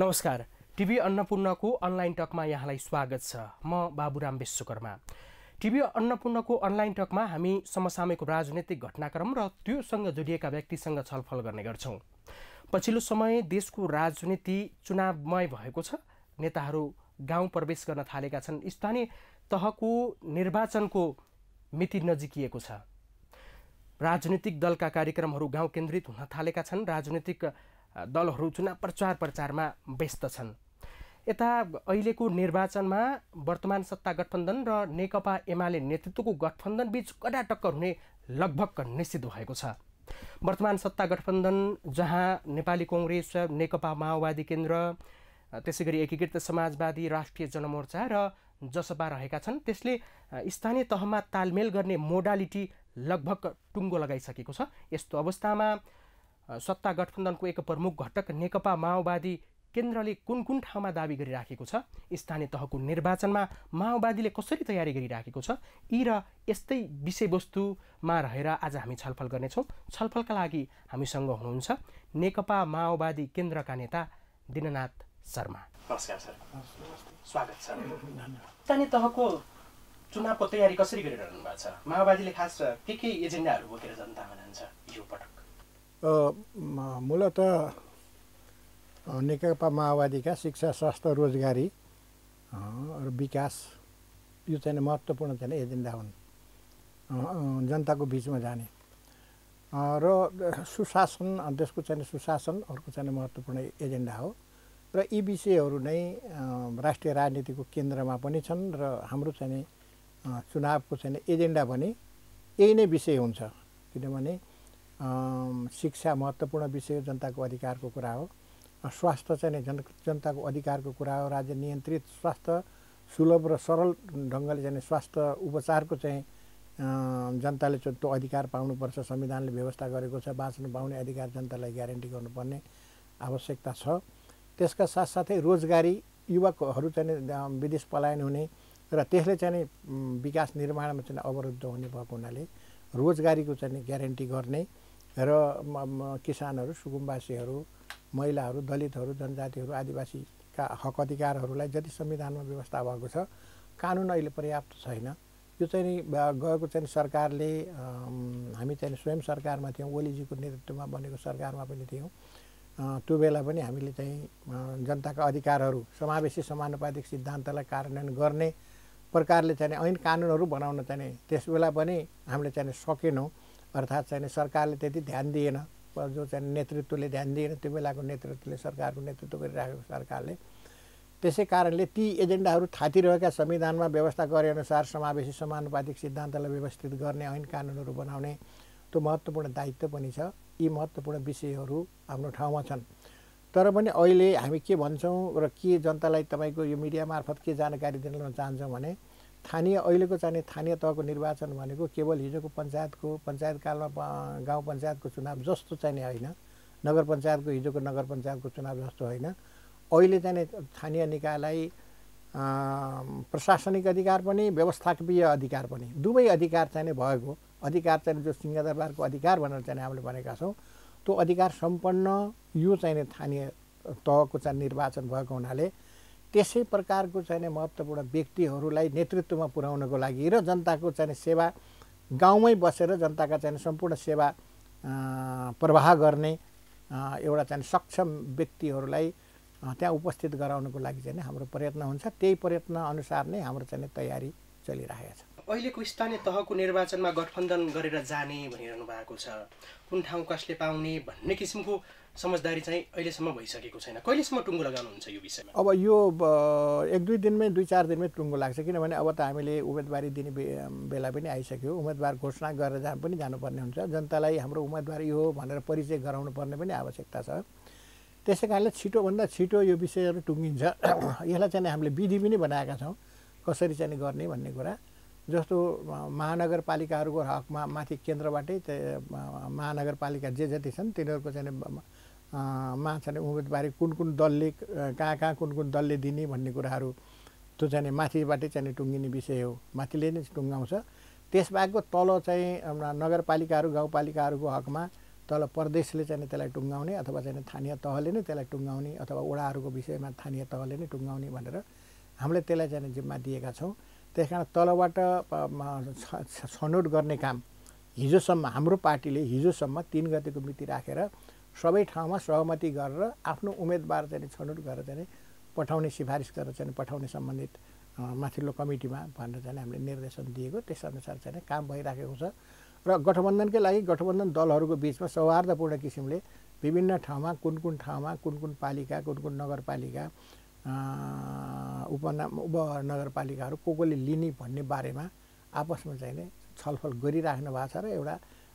नमस्कार टिभी अन्नपूर्णको अनलाइन टकमा यहाँलाई स्वागत छ म बाबुराम विश्वकर्मा टिभी अन्नपूर्णको अनलाइन टकमा हामी समसामयिक राजनैतिक घटनाक्रम र त्योसँग जोडिएका व्यक्तिसँग छलफल गर्ने गर्छौँ पछिल्लो समय देशको राजनीति चुनावमय भएको छ नेताहरू गाउँ प्रवेश गर्न थालेका छन् स्थानीय तहको निर्वाचनको मिति नजिकिएको छ राजनीतिक दलका कार्यक्रमहरू गाउँ केन्द्रित हुन थालेका छन् राजनीतिक दलहरू चुनाव प्रचार प्रचारमा व्यस्त छन् यता अहिलेको निर्वाचनमा वर्तमान सत्ता गठबन्धन र नेकपा एमाले नेतृत्वको गठबन्धन गठबन्धनबीच कडा टक्कर हुने लगभग निश्चित भएको छ वर्तमान सत्ता गठबन्धन जहाँ नेपाली कङ्ग्रेस नेकपा माओवादी केन्द्र त्यसै गरी एकीकृत समाजवादी राष्ट्रिय जनमोर्चा र जसपा रहेका छन् त्यसले स्थानीय तहमा तालमेल गर्ने मोडालिटी लगभग टुङ्गो लगाइसकेको छ यस्तो अवस्थामा सत्ता गठबन्धनको एक प्रमुख घटक नेकपा माओवादी केन्द्रले कुन कुन ठाउँमा दावी गरिराखेको छ स्थानीय तहको निर्वाचनमा माओवादीले कसरी तयारी गरिराखेको छ यी र यस्तै विषयवस्तुमा रहेर आज हामी छलफल गर्नेछौँ छलफलका लागि हामीसँग हुनुहुन्छ नेकपा माओवादी केन्द्रका नेता दिननाथ शर्मा नमस्कार सर स्वागत छ स्थानीय तहको चुनावको तयारी कसरी गरिरहनु भएको छ माओवादीले खास के के एजेन्डाहरू बोकेर जनतामा जान्छ यो पटक मूलत नेकपा माओवादीका शिक्षा स्वास्थ्य रोजगारी र विकास यो चाहिँ महत्त्वपूर्ण चाहिँ एजेन्डा हुन् जनताको बिचमा जाने र सुशासन देशको चाहिँ सुशासन अर्को चाहिँ महत्त्वपूर्ण एजेन्डा हो र यी विषयहरू नै राष्ट्रिय राजनीतिको केन्द्रमा पनि छन् र हाम्रो चाहिँ चुनावको चाहिँ एजेन्डा पनि यही नै विषय हुन्छ किनभने शिक्षा महत्त्वपूर्ण विषय जनताको अधिकारको कुरा हो स्वास्थ्य चाहिँ जन जनताको अधिकारको कुरा हो राज्य नियन्त्रित स्वास्थ्य सुलभ र सरल ढङ्गले चाहिँ स्वास्थ्य उपचारको चाहिँ जनताले त्यो अधिकार पाउनुपर्छ संविधानले व्यवस्था गरेको छ बाँच्नु पाउने अधिकार जनतालाई ग्यारेन्टी गर्नुपर्ने आवश्यकता छ त्यसका साथसाथै रोजगारी युवकहरू चाहिँ विदेश पलायन हुने र त्यसले चाहिँ विकास निर्माणमा चाहिँ अवरुद्ध हुने भएको हुनाले रोजगारीको चाहिँ ग्यारेन्टी गर्ने र किसानहरू सुकुम्बासीहरू महिलाहरू दलितहरू जनजातिहरू आदिवासीका हक अधिकारहरूलाई जति संविधानमा व्यवस्था भएको छ कानुन अहिले पर्याप्त छैन यो चाहिँ गएको चाहिँ सरकारले हामी चाहिँ स्वयं सरकारमा थियौँ ओलीजीको नेतृत्वमा बनेको सरकारमा पनि थियौँ त्यो बेला पनि हामीले चाहिँ जनताका अधिकारहरू समावेशी समानुपातिक सिद्धान्तलाई कार्यान्वयन गर्ने प्रकारले चाहिँ ऐन कानुनहरू बनाउन चाहिँ त्यस बेला पनि हामीले चाहिँ सकेनौँ अर्थात् चाहिँ सरकारले त्यति ध्यान दिएन जो चाहिँ नेतृत्वले ध्यान दिएन त्यो बेलाको नेतृत्वले सरकारको नेतृत्व गरिराखेको सरकारले त्यसै कारणले ती एजेन्डाहरू थातिरहेका संविधानमा व्यवस्था गरे अनुसार समावेशी समानुपातिक सिद्धान्तलाई व्यवस्थित गर्ने ऐन कानुनहरू बनाउने त्यो महत्त्वपूर्ण दायित्व पनि छ यी महत्त्वपूर्ण विषयहरू हाम्रो ठाउँमा छन् तर पनि अहिले हामी के भन्छौँ र के जनतालाई तपाईँको यो मिडिया मार्फत के जानकारी दिन चाहन्छौँ भने स्थानीय अहिलेको चाहिँ स्थानीय तहको निर्वाचन भनेको केवल हिजोको पञ्चायतको पञ्चायतकालमा गाउँ पञ्चायतको चुनाव जस्तो चाहिँ होइन नगर पञ्चायतको हिजोको नगर पञ्चायतको चुनाव जस्तो होइन अहिले चाहिँ स्थानीय निकायलाई प्रशासनिक अधिकार पनि व्यवस्थापकीय अधिकार पनि दुवै अधिकार चाहिँ भएको अधिकार चाहिँ जो सिंहदरबारको अधिकार भनेर चाहिँ हामीले भनेका छौँ त्यो अधिकार सम्पन्न यो चाहिँ स्थानीय तहको चाहिँ निर्वाचन भएको हुनाले त्यसै प्रकारको चाहिँ महत्त्वपूर्ण व्यक्तिहरूलाई नेतृत्वमा पुर्याउनको लागि र जनताको चाहिँ सेवा गाउँमै बसेर जनताका चाहिँ सम्पूर्ण सेवा प्रवाह गर्ने एउटा चाहिँ सक्षम व्यक्तिहरूलाई त्यहाँ उपस्थित गराउनको लागि चाहिँ हाम्रो प्रयत्न हुन्छ त्यही प्रयत्न अनुसार नै हाम्रो चाहिँ तयारी चलिरहेको छ अहिलेको स्थानीय तहको निर्वाचनमा गठबन्धन गरेर जाने भनिरहनु भएको छ कुन ठाउँ कसले पाउने भन्ने किसिमको समझदारी चाहिँ अहिलेसम्म भइसकेको छैन कहिलेसम्म टुङ्गो लगाउनुहुन्छ यो विषयमा अब यो एक दुई दिनमै दुई चार दिनमै टुङ्गो लाग्छ किनभने अब त हामीले उम्मेदवारी दिने बेला पनि आइसक्यो उम्मेदवार घोषणा गरेर जहाँ पनि जानुपर्ने हुन्छ जनतालाई हाम्रो उम्मेदवार यो हो भनेर परिचय गराउनु पर्ने पनि आवश्यकता छ त्यसै कारणले छिटोभन्दा छिटो यो विषयहरू टुङ्गिन्छ यसलाई चाहिँ हामीले विधि पनि बनाएका छौँ कसरी चाहिँ गर्ने भन्ने कुरा जस्तो महानगरपालिकाहरूको हकमा माथि केन्द्रबाटै महानगरपालिका जे जति छन् तिनीहरूको चाहिँ मा चाहिँ उम्मेदवारी कुन कुन दलले कहाँ कहाँ कुन कुन दलले दिने भन्ने कुराहरू त्यो चाहिँ माथिबाटै चाहिँ टुङ्गिने विषय हो माथिले नै टुङ्गाउँछ त्यसबाहेकको तल चाहिँ नगरपालिकाहरू गाउँपालिकाहरूको हकमा तल प्रदेशले चाहिँ त्यसलाई टुङ्गाउने अथवा चाहिँ स्थानीय तहले नै त्यसलाई टुङ्गाउने अथवा वडाहरूको विषयमा स्थानीय तहले नै टुङ्गाउने भनेर हामीले त्यसलाई चाहिँ जिम्मा दिएका छौँ त्यस कारण तलबाट छनौट गर्ने काम हिजोसम्म हाम्रो पार्टीले हिजोसम्म तिन गतिको मिति राखेर सबै ठाउँमा सहमति गरेर आफ्नो उम्मेदवार चाहिँ छनौट गरेर चाहिँ पठाउने सिफारिस गरेर चाहिँ पठाउने सम्बन्धित माथिल्लो कमिटीमा भनेर चाहिँ हामीले निर्देशन दिएको त्यसअनुसार चाहिँ काम भइराखेको छ र गठबन्धनकै लागि गठबन्धन दलहरूको बिचमा सौहार्दपूर्ण किसिमले विभिन्न ठाउँमा कुन कुन ठाउँमा कुन कुन पालिका कुन कुन नगरपालिका उपना उपनगरपालिकाहरू को कोले लिने भन्ने बारेमा आपसमा चाहिँ छलफल गरिराख्नु भएको छ र एउटा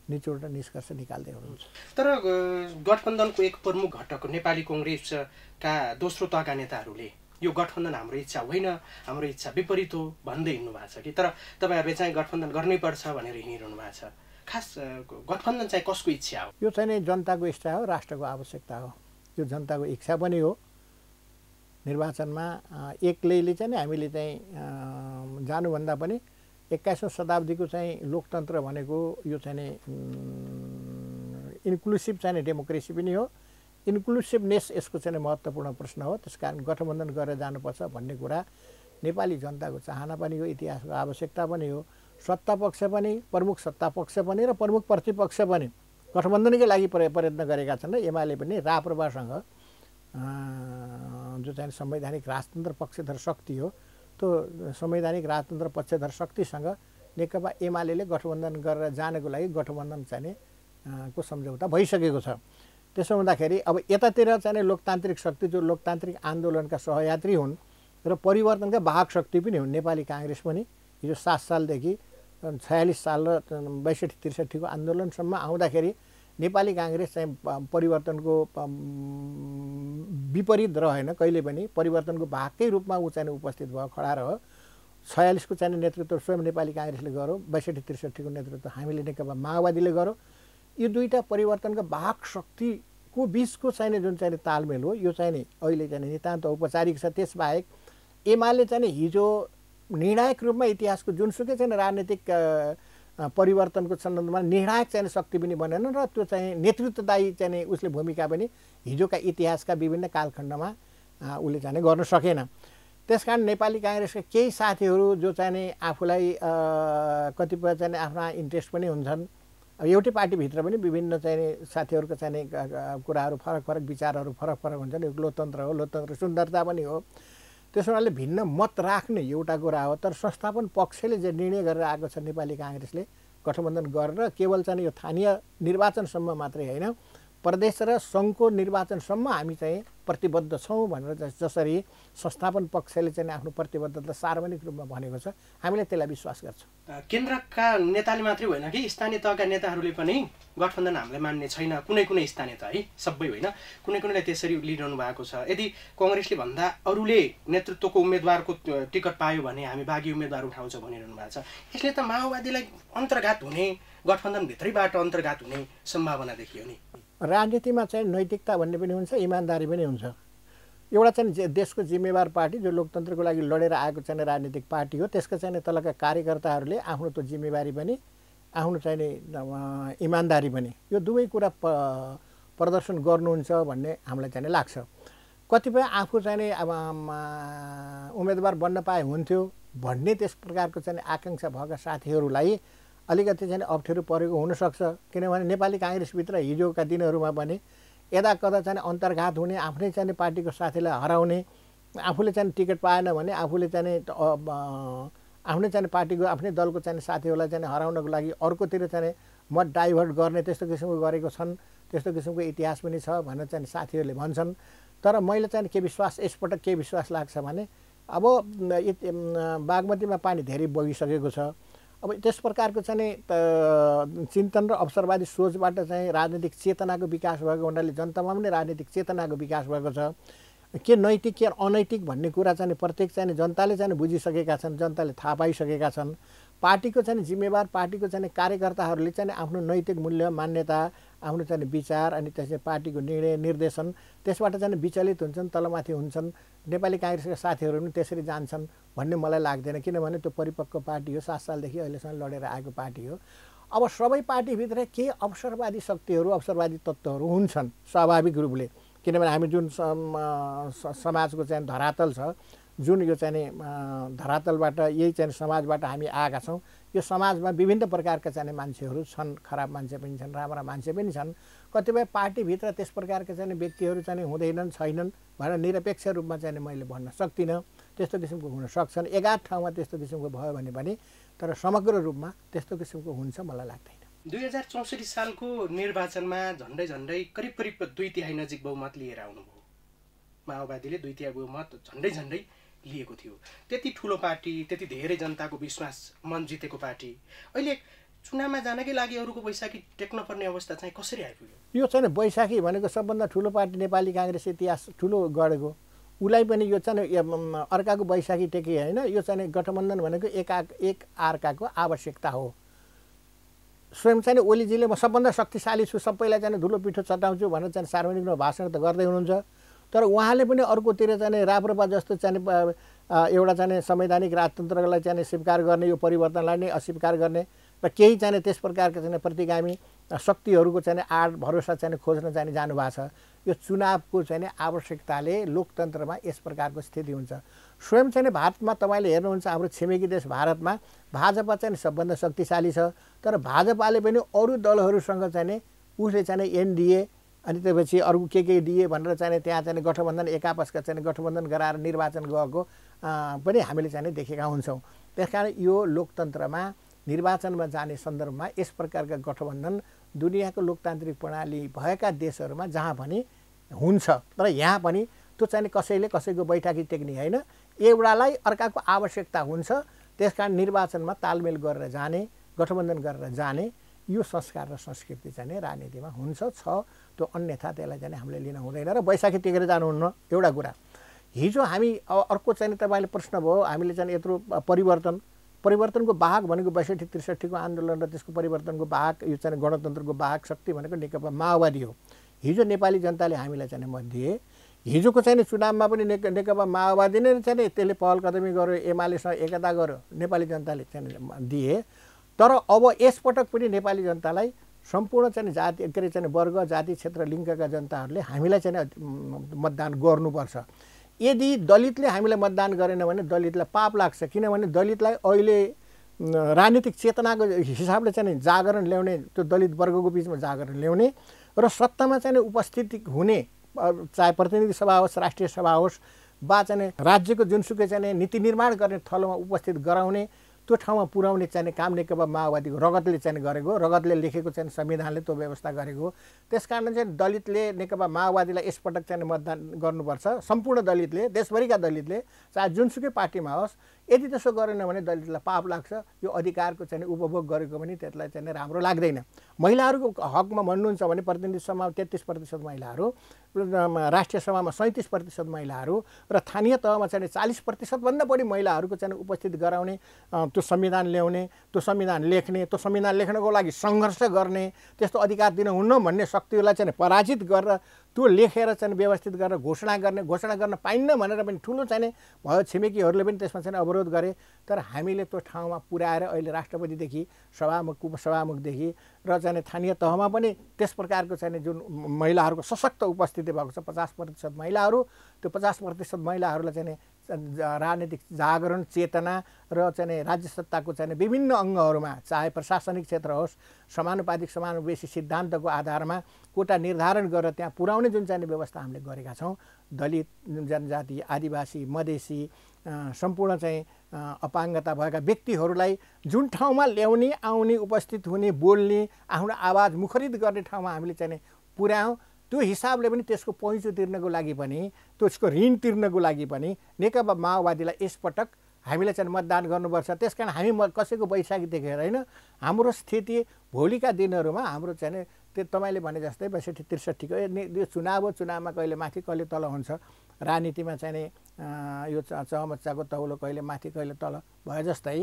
निचोड र निष्कर्ष निकाल्दै हुनुहुन्छ तर गठबन्धनको एक प्रमुख घटक नेपाली कङ्ग्रेसका दोस्रो तहका नेताहरूले यो गठबन्धन हाम्रो इच्छा होइन हाम्रो इच्छा विपरीत हो भन्दै हिँड्नु भएको छ कि तर तपाईँहरूले चाहिँ गठबन्धन गर्नैपर्छ भनेर हिँडिरहनु भएको छ खास गठबन्धन चाहिँ कसको इच्छा हो यो चाहिँ नै जनताको इच्छा हो राष्ट्रको आवश्यकता हो यो जनताको इच्छा पनि हो निर्वाचनमा एक्लैले चाहिँ हामीले चाहिँ जानुभन्दा पनि एक्काइसौँ शताब्दीको चाहिँ लोकतन्त्र भनेको यो चाहिँ नि इन्क्लुसिभ चाहिँ डेमोक्रेसी पनि हो इन्क्लुसिभनेस यसको चाहिँ महत्त्वपूर्ण प्रश्न हो त्यस कारण गठबन्धन गरेर जानुपर्छ भन्ने कुरा नेपाली जनताको चाहना पनि हो इतिहासको आवश्यकता पनि हो सत्ता पक्ष पनि प्रमुख सत्ता पक्ष पनि र प्रमुख प्रतिपक्ष पनि गठबन्धनकै लागि प्रयत्न गरेका छन् र एमाले पनि राप्रपासँग जो चाहिँ संवैधानिक राजतन्त्र पक्षधर शक्ति हो त्यो संवैधानिक राजतन्त्र पक्षधर शक्तिसँग नेकपा एमाले गठबन्धन गरेर जानको लागि गठबन्धन चाहिने को सम्झौता भइसकेको छ त्यसो हुँदाखेरि अब यतातिर चाहिँ लोकतान्त्रिक शक्ति जो लोकतान्त्रिक आन्दोलनका सहयात्री हुन् र परिवर्तनका वाहक शक्ति पनि हुन् नेपाली काङ्ग्रेस पनि हिजो सात सालदेखि छयालिस साल र बैसठी त्रिसठीको आन्दोलनसम्म आउँदाखेरि नेपाली काङ्ग्रेस चाहिँ परिवर्तनको विपरीत रहेन कहिले पनि परिवर्तनको भागकै रूपमा ऊ चाहिँ उपस्थित भयो खडा रह्यो छयालिसको चाहिँ नेतृत्व स्वयं नेपाली काङ्ग्रेसले गर्यो बैसठी त्रिसठीको नेतृत्व हामीले नेकपा माओवादीले गर्यो यो दुईवटा परिवर्तनका भाग शक्तिको बिचको चाहिने जुन चाहिँ तालमेल हो यो चाहिने अहिले चाहिँ नितान्त औपचारिक छ त्यसबाहेक एमाले चाहिँ हिजो निर्णायक रूपमा इतिहासको जुनसुकै चाहिँ राजनीतिक परिवर्तनको सन्दर्भमा निर्णायक चाहिँ शक्ति पनि बनेन र त्यो चाहिँ नेतृत्वदायी चाहिँ उसले भूमिका पनि हिजोका इतिहासका विभिन्न कालखण्डमा उसले चाहिँ गर्न सकेन त्यसकारण नेपाली काङ्ग्रेसका केही साथीहरू जो चाहिँ आफूलाई कतिपय चाहिँ आफ्ना इन्ट्रेस्ट पनि हुन्छन् अब एउटै पार्टीभित्र पनि विभिन्न चाहिँ साथीहरूको चाहिँ कुराहरू फरक फरक विचारहरू फरक फरक हुन्छन् यो लोकतन्त्र हो लोकतन्त्र सुन्दरता पनि हो त्यसो हुनाले भिन्न मत राख्ने एउटा कुरा हो तर संस्थापन पक्षले जे निर्णय गरेर आएको छ नेपाली काङ्ग्रेसले गठबन्धन गरेर केवल चाहिँ यो स्थानीय निर्वाचनसम्म मात्रै होइन प्रदेश र सङ्घको निर्वाचनसम्म हामी चाहिँ प्रतिबद्ध छौँ भनेर जसरी संस्थापन पक्षले चाहिँ आफ्नो प्रतिबद्धता सार्वजनिक रूपमा भनेको छ हामीले त्यसलाई विश्वास गर्छौँ केन्द्रका नेताले मात्रै होइन कि स्थानीय तहका नेताहरूले पनि गठबन्धन हामीलाई मान्ने छैन कुनै कुनै स्थानीय त है सबै होइन कुनै कुनैलाई त्यसरी लिइरहनु भएको छ यदि कङ्ग्रेसले भन्दा अरूले नेतृत्वको उम्मेदवारको टिकट पायो भने हामी बाघी उम्मेदवार उठाउँछ भनिरहनु भएको छ यसले त माओवादीलाई अन्तर्घात हुने गठबन्धनभित्रैबाट अन्तर्घात हुने सम्भावना देखियो नि राजनीतिमा चाहिँ नैतिकता भन्ने पनि हुन्छ इमान्दारी पनि हुन्छ एउटा चाहिँ देशको जिम्मेवार पार्टी जो लोकतन्त्रको लागि लडेर आएको चाहिँ राजनीतिक पार्टी हो त्यसको चाहिँ तलका कार्यकर्ताहरूले आफ्नो त्यो जिम्मेवारी पनि आफ्नो चाहिने इमान्दारी पनि यो दुवै कुरा प प्रदर्शन गर्नुहुन्छ भन्ने हामीलाई चाहिँ लाग्छ कतिपय आफू चाहिँ अब उम्मेदवार बन्न पाए हुन्थ्यो भन्ने त्यस प्रकारको चाहिँ आकाङ्क्षा भएका साथीहरूलाई अलिकति चाहिँ अप्ठ्यारो परेको हुनसक्छ किनभने नेपाली काङ्ग्रेसभित्र हिजोका दिनहरूमा पनि यदा कदा चाहिँ अन्तर्घात हुने आफ्नै चाहिँ पार्टीको साथीलाई हराउने आफूले चाहिँ टिकट पाएन भने आफूले चाहिँ आफ्नै चाहिँ पार्टीको आफ्नै दलको चाहिँ साथीहरूलाई चाहिँ हराउनको लागि अर्कोतिर चाहिँ मत डाइभर्ट गर्ने त्यस्तो किसिमको गरेको छन् त्यस्तो किसिमको इतिहास पनि छ भनेर चाहिँ साथीहरूले भन्छन् तर मैले चाहिँ के विश्वास यसपटक के विश्वास लाग्छ भने अब बागमतीमा पानी धेरै बगिसकेको छ अब त्यस प्रकारको चाहिँ चिन्तन र अवसरवादी सोचबाट चाहिँ राजनीतिक चेतनाको विकास भएको हुनाले जनतामा पनि राजनीतिक चेतनाको विकास भएको छ के नैतिक के अनैतिक भन्ने कुरा चाहिँ प्रत्येक चाहिँ जनताले चाहिँ बुझिसकेका छन् जनताले थाहा पाइसकेका छन् पार्टीको चाहिँ जिम्मेवार पार्टीको चाहिँ कार्यकर्ताहरूले चाहिँ आफ्नो नैतिक मूल्य मान्यता आफ्नो चाहिँ विचार अनि त्यसले पार्टीको निर्णय निर्देशन त्यसबाट चाहिँ विचलित हुन्छन् तलमाथि हुन्छन् नेपाली काङ्ग्रेसका साथीहरू पनि त्यसरी जान्छन् भन्ने मलाई लाग्दैन किनभने त्यो परिपक्व पार्टी हो सात सालदेखि अहिलेसम्म लडेर आएको पार्टी हो अब सबै पार्टीभित्र केही अवसरवादी शक्तिहरू अवसरवादी तत्त्वहरू हुन्छन् स्वाभाविक रूपले किनभने हामी जुन समाजको चाहिँ धरातल छ जुन यो चाहिँ धरातलबाट यही चाहिँ समाजबाट हामी आएका छौँ यो समाजमा विभिन्न प्रकारका चाहिँ मान्छेहरू छन् खराब मान्छे पनि छन् राम्रा मान्छे पनि छन् कतिपय पार्टीभित्र त्यस प्रकारका चाहिँ व्यक्तिहरू चाहिँ हुँदैनन् छैनन् भनेर निरपेक्ष रूपमा चाहिँ मैले भन्न सक्दिनँ त्यस्तो किसिमको हुन सक्छन् एघार ठाउँमा त्यस्तो किसिमको भयो भने पनि तर समग्र रूपमा त्यस्तो किसिमको हुन्छ मलाई लाग्दैन दुई हजार चौसठी सालको निर्वाचनमा झन्डै झन्डै करिब करिब दुई तिहाई नजिक बहुमत लिएर आउनुभयो माओवादीले दुई तिहाई बहुमत झन्डै झन्डै लिएको थियो त्यति ठुलो पार्टी त्यति धेरै जनताको विश्वास मन जितेको पार्टी अहिले चुनावमा जानकै लागि अरूको बैशाखी टेक्न पर्ने अवस्था चाहिँ कसरी आइपुग्यो यो चाहिँ बैशाखी भनेको सबभन्दा ठुलो पार्टी नेपाली काङ्ग्रेस इतिहास ठुलो गरेको उसलाई पनि यो चाहिँ अर्काको बैशाखी टेके होइन यो चाहिँ गठबन्धन भनेको एक एक अर्काको आवश्यकता हो स्वयं चाहिँ ओलीजीले म सबभन्दा शक्तिशाली छु सबैलाई चाहिँ धुलो पिठो चटाउँछु भनेर चाहिँ सार्वजनिक भाषण त गर्दै हुनुहुन्छ तर उहाँले पनि अर्कोतिर चाहिँ राप्रपा जस्तो चाहिँ एउटा चाहिँ संवैधानिक राजतन्त्रलाई चाहिँ स्वीकार गर्ने यो परिवर्तनलाई नै अस्वीकार गर्ने र केही चाहिँ त्यस प्रकारका चाहिँ प्रतिगामी शक्तिहरूको चाहिँ आड भरोसा चाहिँ खोज्न चाहिँ जानुभएको छ यो चुनावको चाहिँ आवश्यकताले लोकतन्त्रमा यस प्रकारको स्थिति हुन्छ स्वयं चाहिँ भारतमा तपाईँले हेर्नुहुन्छ हाम्रो छिमेकी देश भारतमा भाजपा चाहिँ सबभन्दा शक्तिशाली छ तर भाजपाले पनि अरू दलहरूसँग चाहिँ उसले चाहिँ एनडिए अनि त्यसपछि अरू के के दिए भनेर चाहिँ त्यहाँ चाहिँ गठबन्धन एकापसका चाहिँ गठबन्धन गराएर निर्वाचन गएको पनि हामीले चाहिँ देखेका हुन्छौँ त्यस कारण यो लोकतन्त्रमा निर्वाचनमा जाने सन्दर्भमा यस प्रकारका गठबन्धन दुनियाँको लोकतान्त्रिक प्रणाली भएका देशहरूमा जहाँ पनि हुन्छ तर यहाँ पनि त्यो चाहिँ कसैले कसैको बैठकी टेक्ने होइन एउटालाई अर्काको आवश्यकता हुन्छ त्यस कारण निर्वाचनमा तालमेल गरेर जाने गठबन्धन गरेर जाने यो संस्कार र संस्कृति चाहिँ राजनीतिमा हुन्छ छ त्यो अन्यथा त्यसलाई चाहिँ हामीले लिन हुँदैन र वैशाखी टेकेर जानुहुन्न एउटा कुरा हिजो हामी अब अर्को चाहिँ तपाईँले प्रश्न भयो हामीले चाहिँ यत्रो परिवर्तन परिवर्तनको बाहक भनेको बैसठी त्रिसठीको आन्दोलन र त्यसको परिवर्तनको बाहक यो चाहिँ गणतन्त्रको बाहक शक्ति भनेको नेकपा माओवादी हो हिजो नेपाली जनताले हामीलाई चाहिँ मत दिए हिजोको चाहिँ चुनावमा पनि नेक नेकपा माओवादी नै चाहिँ त्यसले पहल कदमी गर्यो एमालेसँग एकता गर्यो नेपाली जनताले चाहिँ दिए तर अब यसपटक पनि नेपाली जनतालाई सम्पूर्ण चाहिँ जाति के अरे चाहिँ वर्ग जाति क्षेत्र लिङ्गका जनताहरूले हामीलाई चाहिँ मतदान गर्नुपर्छ यदि दलितले हामीलाई मतदान गरेन भने दलितलाई पाप लाग्छ किनभने दलितलाई अहिले राजनीतिक चेतनाको हिसाबले चाहिँ जागरण ल्याउने त्यो दलित वर्गको बिचमा जागरण ल्याउने र सत्तामा चाहिँ उपस्थित हुने चाहे प्रतिनिधि सभा होस् राष्ट्रिय सभा होस् वा चाहिँ राज्यको जुनसुकै चाहिँ नीति निर्माण गर्ने थलोमा उपस्थित गराउने त्यो ठाउँमा पुर्याउने चाहिँ काम नेकपा माओवादीको रगतले चाहिँ गरेको रगतले लेखेको चाहिँ संविधानले त्यो व्यवस्था गरेको त्यस कारण चाहिँ दलितले नेकपा माओवादीलाई यसपटक चाहिँ मतदान गर्नुपर्छ सम्पूर्ण दलितले देशभरिका दलितले चाहे जुनसुकै पार्टीमा होस् यदि त्यसो गरेन भने दलितलाई पाप लाग्छ यो अधिकारको चाहिँ उपभोग गरेको पनि त्यसलाई चाहिँ राम्रो लाग्दैन महिलाहरूको हकमा भन्नुहुन्छ भने प्रतिनिधि सभामा तेत्तिस प्रतिशत महिलाहरू राष्ट्रिय सभामा सैँतिस प्रतिशत महिलाहरू र स्थानीय तहमा चाहिँ चालिस प्रतिशतभन्दा बढी महिलाहरूको चाहिँ उपस्थित गराउने त्यो संविधान ल्याउने त्यो संविधान लेख्ने त्यो संविधान लेख्नको लागि सङ्घर्ष गर्ने त्यस्तो अधिकार दिनुहुन्न भन्ने शक्तिलाई चाहिँ पराजित गरेर त्यो लेखेर चाहिँ व्यवस्थित गरेर घोषणा गर्ने घोषणा गर्न पाइन्न भनेर पनि ठुलो चाहिँ भयो छिमेकीहरूले पनि त्यसमा चाहिँ अवरोध गरे तर हामीले त्यो ठाउँमा पुर्याएर अहिले राष्ट्रपतिदेखि सभामुख उपसभामुखदेखि र चाहिँ स्थानीय तहमा पनि त्यस प्रकारको चाहिँ जुन महिलाहरूको सशक्त उपस्थिति भएको छ पचास प्रतिशत महिलाहरू त्यो पचास प्रतिशत महिलाहरूलाई चाहिँ राजनीतिक जागरण चेतना र चाहिँ राज्य सत्ताको चाहिँ विभिन्न अङ्गहरूमा चाहे प्रशासनिक क्षेत्र होस् समानुपातिक समानुवेशी सिद्धान्तको आधारमा कोटा निर्धारण गरेर त्यहाँ पुर्याउने जुन चाहिँ व्यवस्था हामीले गरेका छौँ दलित जनजाति आदिवासी मधेसी सम्पूर्ण चाहिँ अपाङ्गता भएका व्यक्तिहरूलाई जुन ठाउँमा ल्याउने आउने उपस्थित हुने बोल्ने आफ्नो आवाज मुखरित गर्ने ठाउँमा हामीले चाहिँ पुर्यायौँ त्यो हिसाबले पनि त्यसको पैँचो तिर्नको लागि पनि त्यसको ऋण तिर्नको लागि पनि नेकपा माओवादीलाई यसपटक हामीले चाहिँ मतदान गर्नुपर्छ त्यस कारण हामी म कसैको बैशाखी देखेर होइन हाम्रो स्थिति भोलिका दिनहरूमा हाम्रो चाहिँ त्यो तपाईँले भने जस्तै बैसठी त्रिसठीको यो चुनाव हो चुनावमा कहिले माथि कहिले तल हुन्छ राजनीतिमा चाहिँ यो चमच्चाको तौलो कहिले माथि कहिले तल भए जस्तै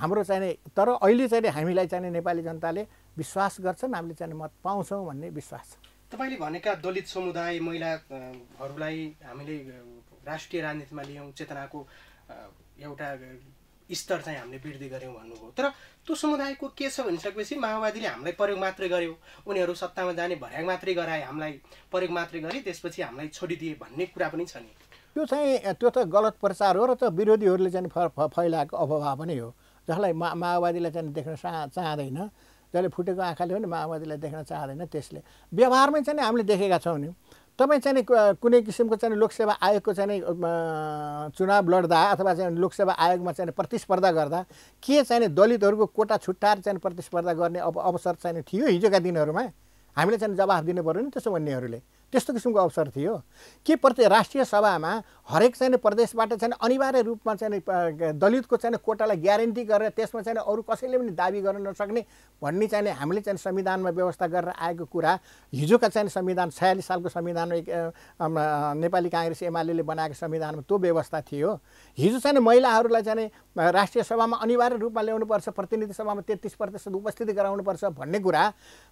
हाम्रो चाहिँ तर अहिले चाहिँ हामीलाई चाहिँ नेपाली जनताले विश्वास गर्छन् हामीले चाहिँ मत पाउँछौँ भन्ने विश्वास छ तपाईँले भनेका दलित समुदाय महिलाहरूलाई हामीले राष्ट्रिय राजनीतिमा लियौँ चेतनाको एउटा स्तर चाहिँ हामीले वृद्धि गऱ्यौँ भन्नुभयो तर त्यो समुदायको के छ भनिसकेपछि माओवादीले हामीलाई प्रयोग मात्रै गर्यो उनीहरू सत्तामा जाने भर्याग मात्रै गराए हामीलाई प्रयोग मात्रै गरे त्यसपछि हामीलाई छोडिदिए भन्ने कुरा पनि छ नि त्यो चाहिँ त्यो त गलत प्रचार हो र त विरोधीहरूले चाहिँ फैलाएको अफवाह पनि हो जसलाई मा माओवादीलाई चाहिँ देख्न चाहँदैन जसले फुटेको आँखाले हो नि माओवादीलाई देख्न चाहँदैन त्यसले व्यवहारमै चाहिँ हामीले देखेका छौँ नि तपाईँ चाहिँ कुनै किसिमको चाहिँ लोकसेवा आयोगको चाहिँ चुनाव लड्दा अथवा चाहिँ लोकसेवा आयोगमा चाहिँ प्रतिस्पर्धा गर्दा के चाहिँ दलितहरूको कोटा छुट्टाएर चाहिँ प्रतिस्पर्धा गर्ने अब अवसर चाहिँ थियो हिजोका दिनहरूमा हामीले चाहिँ जवाफ दिनु पऱ्यो नि त्यसो भन्नेहरूले त्यस्तो किसिमको अवसर थियो के प्रति राष्ट्रिय सभामा हरेक चाहिँ प्रदेशबाट चाहिँ अनिवार्य रूपमा चाहिँ दलितको चाहिँ कोटालाई ग्यारेन्टी गरेर त्यसमा चाहिँ अरू कसैले पनि दावी गर्न नसक्ने भन्ने चाहिँ हामीले चाहिँ संविधानमा व्यवस्था गरेर आएको कुरा हिजोका चाहिँ संविधान छयालिस सालको संविधान नेपाली काङ्ग्रेस एमाले बनाएको संविधानमा त्यो व्यवस्था थियो हिजो चाहिँ महिलाहरूलाई चाहिँ राष्ट्रिय सभामा अनिवार्य रूपमा ल्याउनुपर्छ प्रतिनिधि सभामा तेत्तिस प्रतिशत उपस्थिति गराउनुपर्छ भन्ने कुरा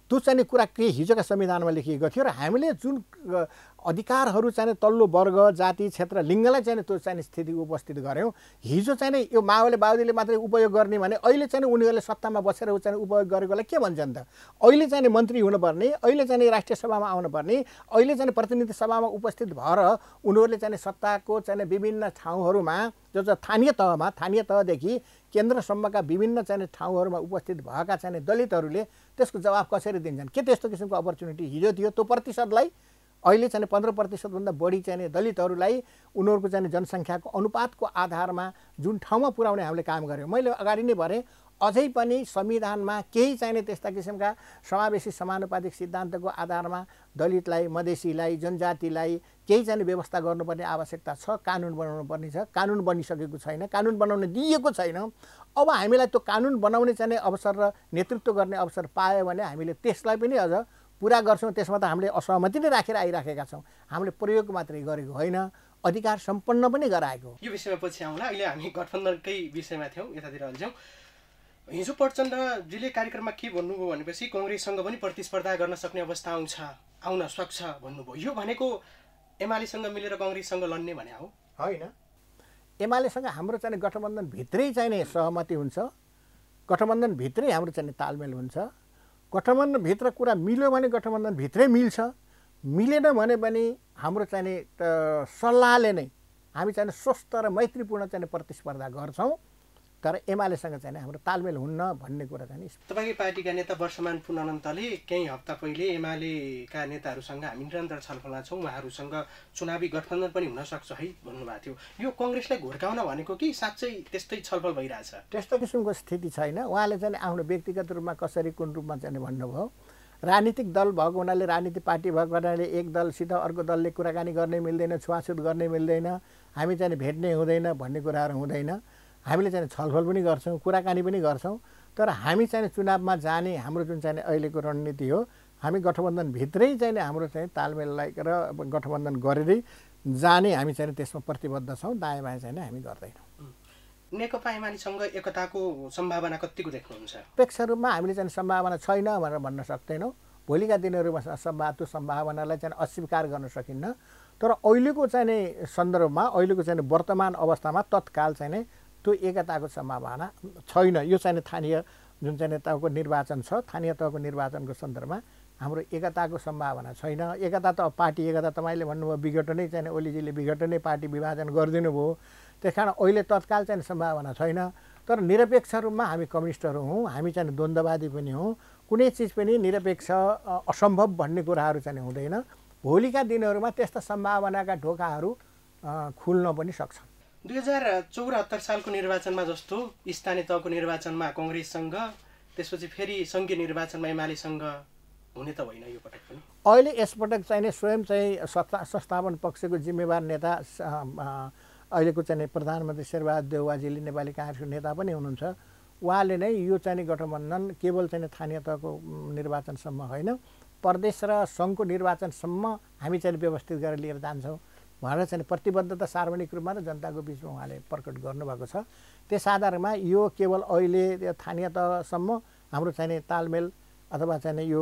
त्यो चाहिँ कुरा के हिजोका संविधानमा लेखिएको थियो र हामीले जुन अधिकारहरू चाहिँ तल्लो वर्ग जाति क्षेत्र लिङ्गलाई चाहिँ त्यो चाहिँ स्थिति उपस्थित गऱ्यौँ हिजो चाहिँ यो माओले बाबुदीले मात्रै उपयोग गर्ने भने अहिले चाहिँ उनीहरूले सत्तामा बसेर चाहिँ उपयोग गरेकोलाई के भन्छन् त अहिले चाहिँ मन्त्री हुनुपर्ने अहिले चाहिँ राष्ट्रिय सभामा आउनुपर्ने अहिले चाहिँ प्रतिनिधि सभामा उपस्थित भएर उनीहरूले चाहिँ सत्ताको चाहिँ विभिन्न ठाउँहरूमा जो चाहिँ स्थानीय तहमा स्थानीय तहदेखि केन्द्रसम्मका विभिन्न चाहिँ ठाउँहरूमा उपस्थित भएका चाहिँ दलितहरूले त्यसको जवाब कसरी दिन्छन् के त्यस्तो किसिमको अपर्च्युनिटी हिजो थियो त्यो प्रतिशतलाई अहिले चाहिँ पन्ध्र प्रतिशतभन्दा बढी चाहिँ दलितहरूलाई उनीहरूको चाहिँ जनसङ्ख्याको अनुपातको आधारमा जुन ठाउँमा पुर्याउने हामीले काम गऱ्यौँ मैले अगाडि नै भने अझै पनि संविधानमा केही चाहिने त्यस्ता किसिमका समावेशी समानुपातिक सिद्धान्तको आधारमा दलितलाई मधेसीलाई जनजातिलाई केही चाहिने व्यवस्था गर्नुपर्ने आवश्यकता छ कानुन बनाउनु पर्ने छ कानुन बनिसकेको छैन कानुन बनाउन दिइएको छैन अब हामीलाई त्यो कानुन बनाउने चाहिँ अवसर र नेतृत्व गर्ने अवसर पायो भने हामीले त्यसलाई पनि अझ पुरा गर्छौँ त्यसमा त हामीले असहमति नै राखेर आइराखेका छौँ हामीले प्रयोग मात्रै गरेको होइन अधिकार सम्पन्न पनि गराएको यो विषयमा पछि आउँला अहिले हामी गठबन्धनकै विषयमा थियौँ यतातिर हल्छौँ हिजो प्रचण्डजीले कार्यक्रममा के भन्नुभयो भनेपछि कङ्ग्रेससँग पनि प्रतिस्पर्धा गर्न सक्ने अवस्था आउँछ आउन सक्छ भन्नुभयो यो भनेको एमालेसँग मिलेर कङ्ग्रेससँग लड्ने भने हो होइन एमालेसँग हाम्रो चाहिँ गठबन्धनभित्रै चाहिँ सहमति हुन्छ गठबन्धनभित्रै हाम्रो चाहिँ तालमेल हुन्छ गठबन्धनभित्र कुरा मिल्यो भने गठबन्धनभित्रै मिल्छ मिलेन भने पनि हाम्रो चाहिने सल्लाहले नै हामी चाहिँ स्वस्थ र मैत्रीपूर्ण चाहिँ प्रतिस्पर्धा गर्छौँ तर एमालेसँग चाहिँ हाम्रो तालमेल हुन्न भन्ने कुरा चाहिँ तपाईँकै पार्टीका नेता वर्षमान पुनन्तले केही हप्ता पहिले एमालेका नेताहरूसँग हामी निरन्तर छलफलमा छौँ उहाँहरूसँग चुनावी गठबन्धन पनि हुनसक्छ है भन्नुभएको थियो यो कङ्ग्रेसलाई घुर्काउन भनेको कि साँच्चै त्यस्तै छलफल भइरहेछ त्यस्तो किसिमको स्थिति छैन उहाँले चाहिँ आफ्नो व्यक्तिगत रूपमा कसरी कुन रूपमा चाहिँ भन्नुभयो राजनीतिक दल भएको हुनाले राजनीतिक पार्टी भएको हुनाले एक दलसित अर्को दलले कुराकानी गर्नै मिल्दैन छुवाछुत गर्नै मिल्दैन हामी चाहिँ भेट्ने हुँदैन भन्ने कुराहरू हुँदैन हामीले चाहिँ छलफल पनि गर्छौँ कुराकानी पनि गर्छौँ तर हामी चाहिँ चुनावमा जाने हाम्रो जुन चाहिँ अहिलेको रणनीति हो हामी गठबन्धनभित्रै चाहिँ हाम्रो चाहिँ तालमेललाई र गठबन्धन गरेरै जाने हामी चाहिँ त्यसमा प्रतिबद्ध छौँ दायाँ बायाँ चाहिँ हामी गर्दैनौँ नेकपा एमालेसँग एकताको सम्भावना कतिको देख्नुहुन्छ अपेक्ष रूपमा हामीले चाहिँ सम्भावना छैन भनेर भन्न सक्दैनौँ भोलिका दिनहरूमा सम्भाव त्यो सम्भावनालाई चाहिँ अस्वीकार गर्न सकिन्न तर अहिलेको चाहिँ सन्दर्भमा अहिलेको चाहिँ वर्तमान अवस्थामा तत्काल चाहिँ त्यो एकताको सम्भावना छैन यो चाहिँ स्थानीय जुन चाहिँ नेताको निर्वाचन छ स्थानीय तहको निर्वाचनको सन्दर्भमा हाम्रो एकताको सम्भावना छैन एकता त पार्टी एकता तपाईँले भन्नुभयो विघटनै चाहिँ ओलीजीले विघटनै पार्टी विभाजन गरिदिनु भयो त्यस कारण अहिले तत्काल चाहिँ सम्भावना छैन तर निरपेक्ष रूपमा हामी कम्युनिस्टहरू हौँ हामी चाहिँ द्वन्द्ववादी पनि हौँ कुनै चिज पनि निरपेक्ष असम्भव भन्ने कुराहरू चाहिँ हुँदैन भोलिका दिनहरूमा त्यस्ता सम्भावनाका ढोकाहरू खुल्न पनि सक्छन् दुई हजार चौरात्तर सालको निर्वाचनमा जस्तो स्थानीय तहको निर्वाचनमा कङ्ग्रेससँग त्यसपछि फेरि सङ्घीय निर्वाचनमा एमालेसँग हुने त होइन यो पटक पनि अहिले यसपटक चाहिँ स्वयं चाहिँ सत्ता संस्थापन पक्षको जिम्मेवार नेता अहिलेको चाहिँ प्रधानमन्त्री शेरबहादुर देउवाजीले नेपाली काङ्ग्रेसको नेता पनि हुनुहुन्छ उहाँले नै यो चाहिँ गठबन्धन केवल चाहिँ स्थानीय तहको निर्वाचनसम्म होइन प्रदेश र सङ्घको निर्वाचनसम्म हामी चाहिँ व्यवस्थित गरेर लिएर जान्छौँ उहाँलाई चाहिँ प्रतिबद्धता सार्वजनिक रूपमा र जनताको बिचमा उहाँले प्रकट गर्नुभएको छ त्यस आधारमा यो केवल अहिले स्थानीय तहसम्म हाम्रो चाहिने तालमेल अथवा चाहिने यो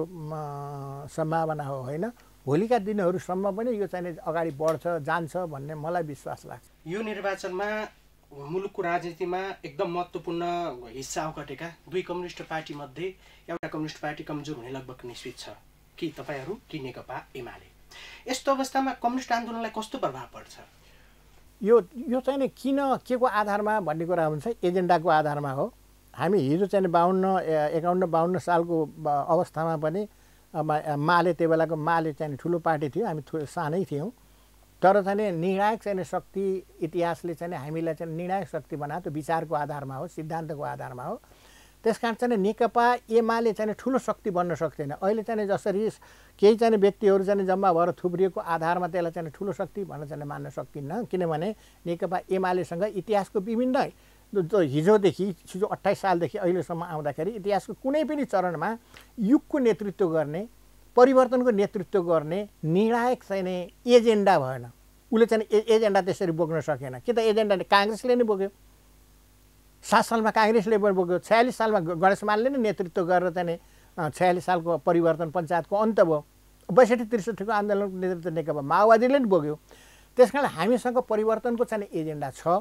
सम्भावना हो होइन भोलिका दिनहरूसम्म पनि यो चाहिने अगाडि बढ्छ जान्छ भन्ने मलाई विश्वास लाग्छ यो निर्वाचनमा मुलुकको राजनीतिमा एकदम महत्त्वपूर्ण हिस्सा ओगटेका दुई कम्युनिस्ट पार्टीमध्ये एउटा कम्युनिस्ट पार्टी कमजोर हुने लगभग निश्चित छ कि तपाईँहरू कि नेकपा एमाले यस्तो अवस्थामा कम्युनिस्ट आन्दोलनलाई कस्तो प्रभाव पर्छ यो यो चाहिँ किन के को आधारमा भन्ने कुरा हुन्छ एजेन्डाको आधारमा हो हामी हिजो चाहिँ बाहन्न एकाउन्न बाहन्न सालको अवस्थामा पनि माले त्यो बेलाको माले चाहिँ ठुलो पार्टी थियो हामी सानै थियौँ तर चाहिँ निर्णायक चाहिँ शक्ति इतिहासले चाहिँ हामीलाई चाहिँ निर्णायक शक्ति बनायो त्यो विचारको आधारमा हो सिद्धान्तको आधारमा हो त्यस कारण चाहिँ नेकपा एमाले चाहिँ ठुलो शक्ति बन्न सक्दैन अहिले चाहिँ जसरी केही चाहिँ व्यक्तिहरू चाहिँ जम्मा भएर थुप्रिएको आधारमा त्यसलाई चाहिँ ठुलो शक्ति भन्न चाहिँ मान्न सकिन्न किनभने नेकपा एमालेसँग इतिहासको विभिन्न हिजोदेखि हिजो अट्ठाइस सालदेखि अहिलेसम्म आउँदाखेरि इतिहासको कुनै पनि चरणमा युगको नेतृत्व गर्ने परिवर्तनको नेतृत्व गर्ने निर्णायक चाहिँ एजेन्डा भएन उसले चाहिँ एजेन्डा त्यसरी बोक्न सकेन कि त एजेन्डा काङ्ग्रेसले नै बोक्यो सात सालमा काङ्ग्रेसले बोक्यो छयालिस सालमा गणेशमानले नै नेतृत्व गरेर चाहिँ छयालिस सालको परिवर्तन पञ्चायतको अन्त भयो बैसठी त्रिसठीको आन्दोलनको नेतृत्व नेकपा माओवादीले नि बोक्यो त्यस कारण हामीसँग परिवर्तनको चाहिँ एजेन्डा छ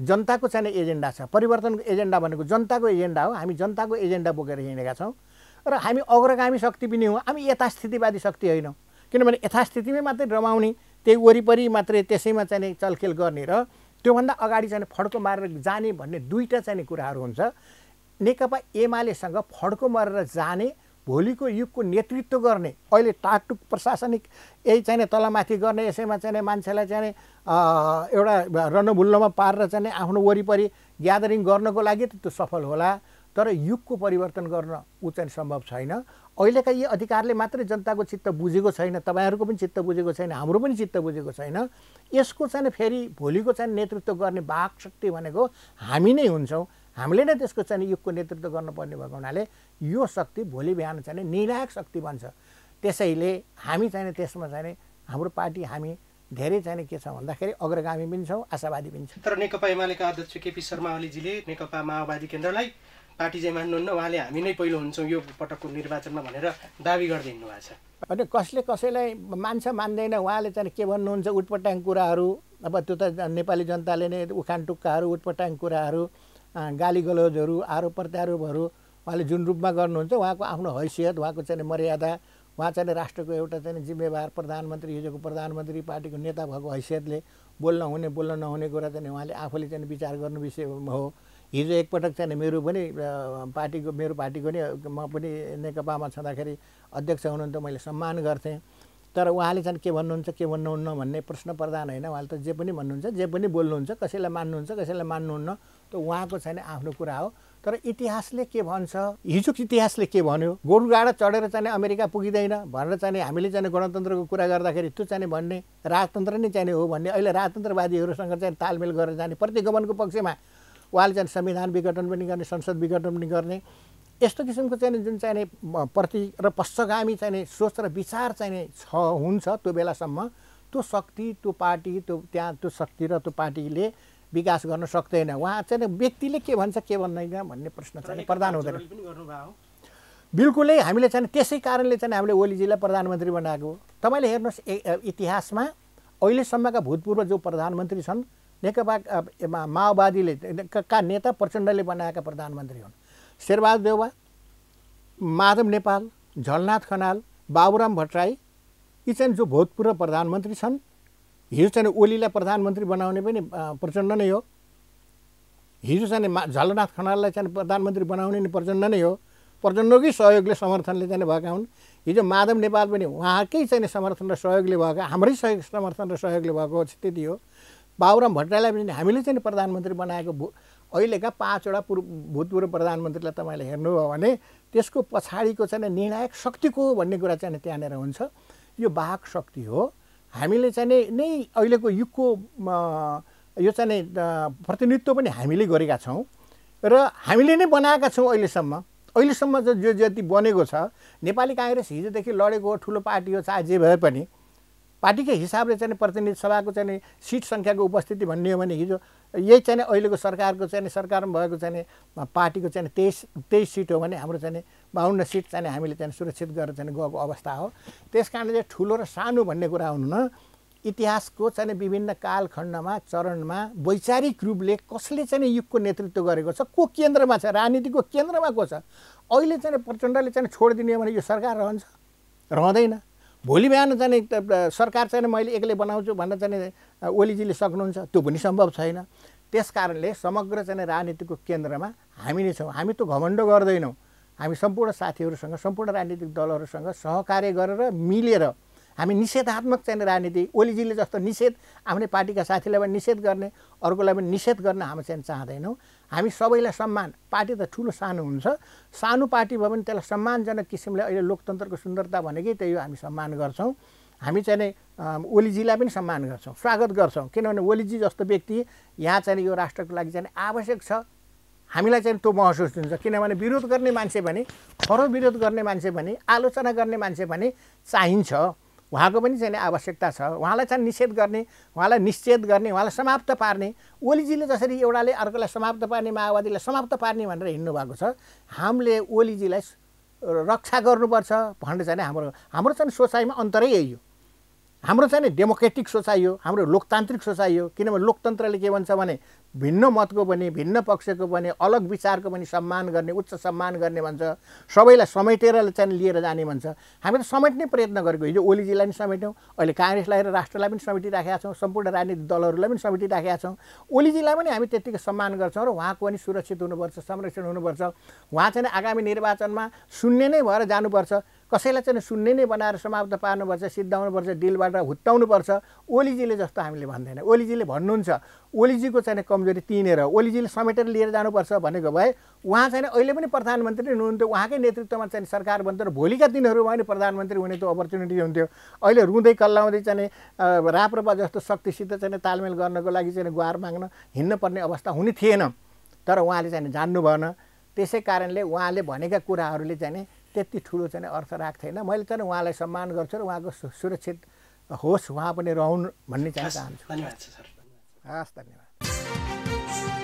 जनताको चाहिँ एजेन्डा छ परिवर्तनको एजेन्डा भनेको जनताको एजेन्डा हो हामी जनताको एजेन्डा बोकेर हिँडेका छौँ र हामी अग्रगामी शक्ति पनि हौँ हामी यथास्थितिवादी शक्ति होइनौँ किनभने यथास्थितिमै मात्रै रमाउने त्यही वरिपरि मात्रै त्यसैमा चाहिँ चलखेल गर्ने र त्योभन्दा अगाडि चाहिँ फड्को मारेर जाने भन्ने दुईवटा चाहिँ कुराहरू हुन्छ नेकपा एमालेसँग फड्को मारेर जाने भोलिको युगको नेतृत्व गर्ने अहिले टाकटुक प्रशासनिक यही चाहिँ तलमाथि गर्ने यसैमा चाहिँ मान्छेलाई चाहिँ एउटा रणभुल्लोमा पारेर चाहिँ आफ्नो वरिपरि ग्यादरिङ गर्नको लागि त त्यो सफल होला तर युगको परिवर्तन गर्न ऊ चाहिँ सम्भव छैन अहिलेका यी अधिकारले मात्रै जनताको चित्त बुझेको छैन तपाईँहरूको पनि चित्त बुझेको छैन हाम्रो पनि चित्त बुझेको छैन यसको चाहिँ फेरि भोलिको चाहिँ नेतृत्व गर्ने वाक शक्ति भनेको हामी नै हुन्छौँ हामीले नै त्यसको चाहिँ युगको नेतृत्व गर्नुपर्ने भएको हुनाले यो शक्ति भोलि बिहान चाहिँ निर्णायक शक्ति बन्छ त्यसैले हामी चाहिँ त्यसमा चाहिँ हाम्रो पार्टी हामी धेरै चाहिँ के छ भन्दाखेरि अग्रगामी पनि छौँ आशावादी पनि छौँ तर नेकपा एमालेका अध्यक्ष केपी शर्मा ओलीजीले नेकपा माओवादी केन्द्रलाई पार्टी चाहिँ मान्नुहुन्न उहाँले हामी नै पहिलो हुन्छौँ यो पटकको निर्वाचनमा भनेर दावी गरिदिनु भएको छ अनि कसले कसैलाई मान्छ मान्दैन उहाँले चाहिँ के भन्नुहुन्छ उटपट्याङ कुराहरू अब त्यो त नेपाली जनताले नै उखान टुक्काहरू उटपट्याङ कुराहरू गाली गलोजहरू आरोप प्रत्यारोपहरू उहाँले जुन रूपमा गर्नुहुन्छ उहाँको आफ्नो हैसियत उहाँको चाहिँ मर्यादा उहाँ चाहिँ राष्ट्रको एउटा चाहिँ जिम्मेवार प्रधानमन्त्री हिजोको प्रधानमन्त्री पार्टीको नेता भएको हैसियतले बोल्न हुने बोल्न नहुने कुरा चाहिँ उहाँले आफूले चाहिँ विचार गर्नु विषय हो हिजो एकपटक चाहिँ मेरो पनि पार्टीको मेरो पार्टीको नि म पनि नेकपामा छँदाखेरि अध्यक्ष हुनुहुन्थ्यो मैले सम्मान गर्थेँ तर उहाँले चाहिँ के भन्नुहुन्छ के भन्नुहुन्न भन्ने प्रश्न प्रधान होइन उहाँले त जे पनि भन्नुहुन्छ जे पनि बोल्नुहुन्छ कसैलाई मान्नुहुन्छ कसैलाई मान्नुहुन्न त उहाँको चाहिँ आफ्नो कुरा हो तर इतिहासले के भन्छ हिजोको इतिहासले के भन्यो गोरु गाडा चढेर चाहिँ अमेरिका पुगिँदैन भनेर चाहिँ हामीले चाहिँ गणतन्त्रको कुरा गर्दाखेरि त्यो चाहिँ भन्ने राजतन्त्र नै चाहिने हो भन्ने अहिले राजतन्त्रवादीहरूसँग चाहिँ तालमेल गरेर जाने प्रतिगमनको पक्षमा उहाँले चाहिँ संविधान विघटन पनि गर्ने संसद विघटन पनि गर्ने यस्तो किसिमको चाहिँ जुन चाहिँ प्रति र पश्चगामी चाहिने सोच र विचार चाहिने छ हुन्छ त्यो बेलासम्म त्यो शक्ति त्यो पार्टी त्यो त्यहाँ त्यो शक्ति र त्यो पार्टीले विकास गर्न सक्दैन उहाँ चाहिँ व्यक्तिले के भन्छ के भन्दैन भन्ने प्रश्न चाहिँ प्रधान हुँदैन बिल्कुलै हामीले चाहिँ त्यसै कारणले चाहिँ हामीले ओलीजीलाई प्रधानमन्त्री बनाएको तपाईँले हेर्नुहोस् इतिहासमा अहिलेसम्मका भूतपूर्व जो प्रधानमन्त्री छन् नेकपा माओवादीले का नेता प्रचण्डले बनाएका प्रधानमन्त्री हुन् शेरबहादुर देउवा माधव नेपाल झलनाथ खनाल बाबुराम भट्टराई यी चाहिँ जो भूतपूर्व प्रधानमन्त्री छन् हिजो चाहिँ ओलीलाई प्रधानमन्त्री बनाउने पनि प्रचण्ड नै हो हिजो चाहिँ मा झलनाथ खनाललाई चाहिँ प्रधानमन्त्री बनाउने नि प्रचण्ड नै हो प्रचण्डकै सहयोगले समर्थनले चाहिँ भएका हुन् हिजो माधव नेपाल पनि उहाँकै चाहिँ समर्थन र सहयोगले भएका हाम्रै सहयोग समर्थन र सहयोगले भएको स्थिति हो बाबुराम भट्टराईलाई पनि हामीले चाहिँ प्रधानमन्त्री बनाएको भू अहिलेका पाँचवटा पूर्व भूतपूर्व प्रधानमन्त्रीलाई तपाईँले हेर्नुभयो भने त्यसको पछाडिको चाहिँ निर्णायक शक्तिको भन्ने कुरा चाहिँ त्यहाँनिर हुन्छ यो बाहक शक्ति हो हामीले चाहिँ नै अहिलेको युगको यो चाहिँ प्रतिनिधित्व पनि हामीले गरेका छौँ र हामीले नै बनाएका छौँ अहिलेसम्म अहिलेसम्म चाहिँ जो जति बनेको छ नेपाली काङ्ग्रेस हिजोदेखि लडेको ठुलो पार्टी हो चाहे जे भए पनि पार्टीकै हिसाबले चाहिँ प्रतिनिधि सभाको चाहिँ सिट सङ्ख्याको उपस्थिति भन्ने हो भने हिजो यही चाहिँ अहिलेको सरकारको चाहिँ सरकारमा भएको चाहिँ पार्टीको चाहिँ तेइस तेइस सिट हो भने हाम्रो चाहिँ बाहुन्न सिट चाहिँ हामीले चाहिँ सुरक्षित गरेर चाहिँ गएको अवस्था हो त्यस कारणले चाहिँ ठुलो र सानो भन्ने कुरा हुनु न इतिहासको चाहिँ विभिन्न कालखण्डमा चरणमा वैचारिक रूपले कसले चाहिँ युगको नेतृत्व गरेको छ को केन्द्रमा छ राजनीतिको केन्द्रमा को छ अहिले चाहिँ प्रचण्डले चाहिँ छोडिदिने भने यो सरकार रहन्छ रहँदैन भोलि बिहान चाहिँ सरकार चाहिँ मैले एक्लै बनाउँछु भन्न चाहिँ ओलीजीले सक्नुहुन्छ त्यो पनि सम्भव छैन त्यस कारणले समग्र चाहिँ राजनीतिको केन्द्रमा हामी नै छौँ हामी त घमण्ड गर्दैनौँ हामी सम्पूर्ण साथीहरूसँग सम्पूर्ण राजनीतिक दलहरूसँग सहकार्य गरेर मिलेर हामी निषेधात्मक चाहिँ राजनीति ओलीजीले जस्तो निषेध आफ्नै पार्टीका साथीलाई पनि निषेध गर्ने अर्कोलाई पनि निषेध गर्न हामी चाहिँ चाहँदैनौँ हामी सबैलाई सम्मान पार्टी त ठुलो सानो हुन्छ सानो पार्टी भयो भने त्यसलाई सम्मानजनक किसिमले अहिले लोकतन्त्रको सुन्दरता भनेकै त्यही हो हामी सम्मान गर्छौँ हामी चाहिँ ओलीजीलाई पनि सम्मान गर्छौँ स्वागत गर्छौँ किनभने ओलीजी जस्तो व्यक्ति यहाँ चाहिँ यो राष्ट्रको लागि चाहिँ आवश्यक छ हामीलाई चाहिँ त्यो महसुस हुन्छ किनभने विरोध गर्ने मान्छे भने खरो विरोध गर्ने मान्छे भने आलोचना गर्ने मान्छे भने चाहिन्छ उहाँको पनि चाहिँ आवश्यकता छ उहाँलाई चाहिँ निषेध गर्ने उहाँलाई निश्चेत गर्ने उहाँलाई समाप्त पार्ने ओलीजीले जसरी एउटाले अर्कोलाई समाप्त पार्ने माओवादीलाई समाप्त पार्ने भनेर हिँड्नु भएको छ हामीले ओलीजीलाई रक्षा गर्नुपर्छ भनेर चाहिँ हाम्रो हाम्रो चाहिँ सोचाइमा अन्तरै यही हो हाम्रो चाहिँ डेमोक्रेटिक सोचाइ हो हाम्रो लोकतान्त्रिक सोचाइ हो किनभने लोकतन्त्रले के भन्छ भने भिन्न मतको पनि भिन्न पक्षको पनि अलग विचारको पनि सम्मान गर्ने उच्च सम्मान गर्ने भन्छ सबैलाई समेटेर चाहिँ लिएर जाने भन्छ हामी त समेट्ने प्रयत्न गरेको हिजो ओलीजीलाई पनि समेट्यौँ अहिले काङ्ग्रेसलाई र राष्ट्रलाई पनि समेटिराखेका छौँ सम्पूर्ण राजनीतिक दलहरूलाई पनि समेटिराखेका छौँ ओलीजीलाई पनि हामी त्यत्तिकै सम्मान गर्छौँ र उहाँको पनि सुरक्षित हुनुपर्छ संरक्षण हुनुपर्छ उहाँ चाहिँ आगामी निर्वाचनमा शून्य नै भएर जानुपर्छ कसैलाई चाहिँ शून्य नै बनाएर समाप्त पार्नुपर्छ सिद्धाउनुपर्छ डिलबाट हुत्ताउनुपर्छ ओलीजीले जस्तो हामीले भन्दैन ओलीजीले भन्नुहुन्छ ओलीजीको चाहिँ कमजोरी तिनेर ओलीजीले समेटेर लिएर जानुपर्छ भनेको भए उहाँ चाहिँ अहिले पनि प्रधानमन्त्री नै हुनुहुन्थ्यो उहाँकै नेतृत्वमा चाहिँ सरकार बन्थ्यो र भोलिका दिनहरूमा पनि प्रधानमन्त्री हुने त्यो अपर्च्युनिटी हुन्थ्यो अहिले रुँदै कल्लाउँदै चाहिँ राप्रपा जस्तो शक्तिसित चाहिँ तालमेल गर्नको लागि चाहिँ गुहार माग्न पर्ने अवस्था हुने थिएन तर उहाँले चाहिँ जान्नु भएन त्यसै कारणले उहाँले भनेका कुराहरूले चाहिँ त्यति ठुलो चाहिँ अर्थ राख्थेन मैले चाहिँ उहाँलाई सम्मान गर्छु र उहाँको सुरक्षित होस् उहाँ पनि रहन् भन्ने चाहिँ चाहन्छु धन्यवाद सर धन्यवाद